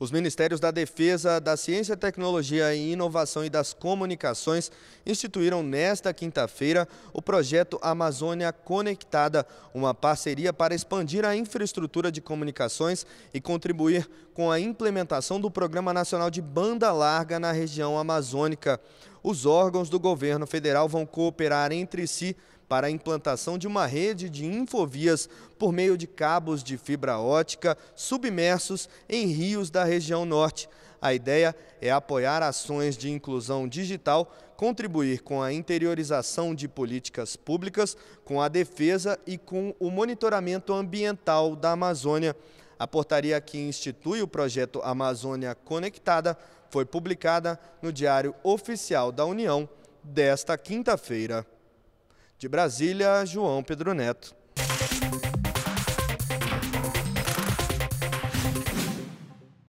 Os Ministérios da Defesa, da Ciência, Tecnologia e Inovação e das Comunicações instituíram nesta quinta-feira o projeto Amazônia Conectada, uma parceria para expandir a infraestrutura de comunicações e contribuir com a implementação do Programa Nacional de Banda Larga na região amazônica. Os órgãos do governo federal vão cooperar entre si para a implantação de uma rede de infovias por meio de cabos de fibra ótica submersos em rios da região norte. A ideia é apoiar ações de inclusão digital, contribuir com a interiorização de políticas públicas, com a defesa e com o monitoramento ambiental da Amazônia. A portaria que institui o projeto Amazônia Conectada foi publicada no Diário Oficial da União desta quinta-feira. De Brasília, João Pedro Neto.